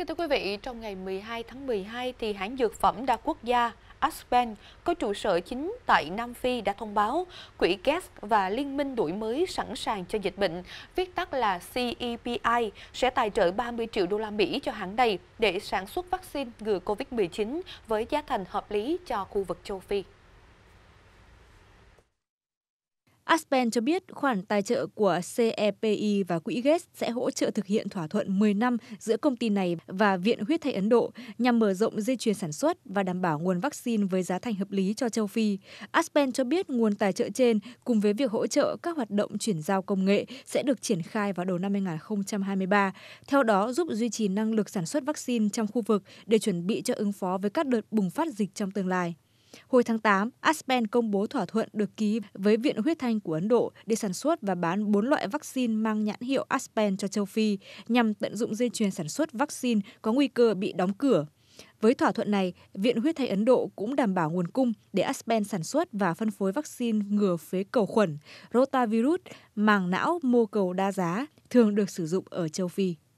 Kính thưa quý vị, trong ngày 12 tháng 12 thì hãng dược phẩm đa quốc gia Aspen có trụ sở chính tại Nam Phi đã thông báo quỹ GAS và Liên minh đổi mới sẵn sàng cho dịch bệnh, viết tắt là CEPI, sẽ tài trợ 30 triệu đô la Mỹ cho hãng này để sản xuất vaccine ngừa COVID-19 với giá thành hợp lý cho khu vực châu Phi. Aspen cho biết khoản tài trợ của CEPI và quỹ Gates sẽ hỗ trợ thực hiện thỏa thuận 10 năm giữa công ty này và Viện Huyết Thay Ấn Độ nhằm mở rộng dây chuyền sản xuất và đảm bảo nguồn vaccine với giá thành hợp lý cho châu Phi. Aspen cho biết nguồn tài trợ trên cùng với việc hỗ trợ các hoạt động chuyển giao công nghệ sẽ được triển khai vào đầu năm 2023, theo đó giúp duy trì năng lực sản xuất vaccine trong khu vực để chuẩn bị cho ứng phó với các đợt bùng phát dịch trong tương lai. Hồi tháng 8, Aspen công bố thỏa thuận được ký với Viện Huyết Thanh của Ấn Độ để sản xuất và bán 4 loại vaccine mang nhãn hiệu Aspen cho châu Phi nhằm tận dụng dây chuyền sản xuất vaccine có nguy cơ bị đóng cửa. Với thỏa thuận này, Viện Huyết Thanh Ấn Độ cũng đảm bảo nguồn cung để Aspen sản xuất và phân phối vaccine ngừa phế cầu khuẩn, rotavirus, màng não mô cầu đa giá, thường được sử dụng ở châu Phi.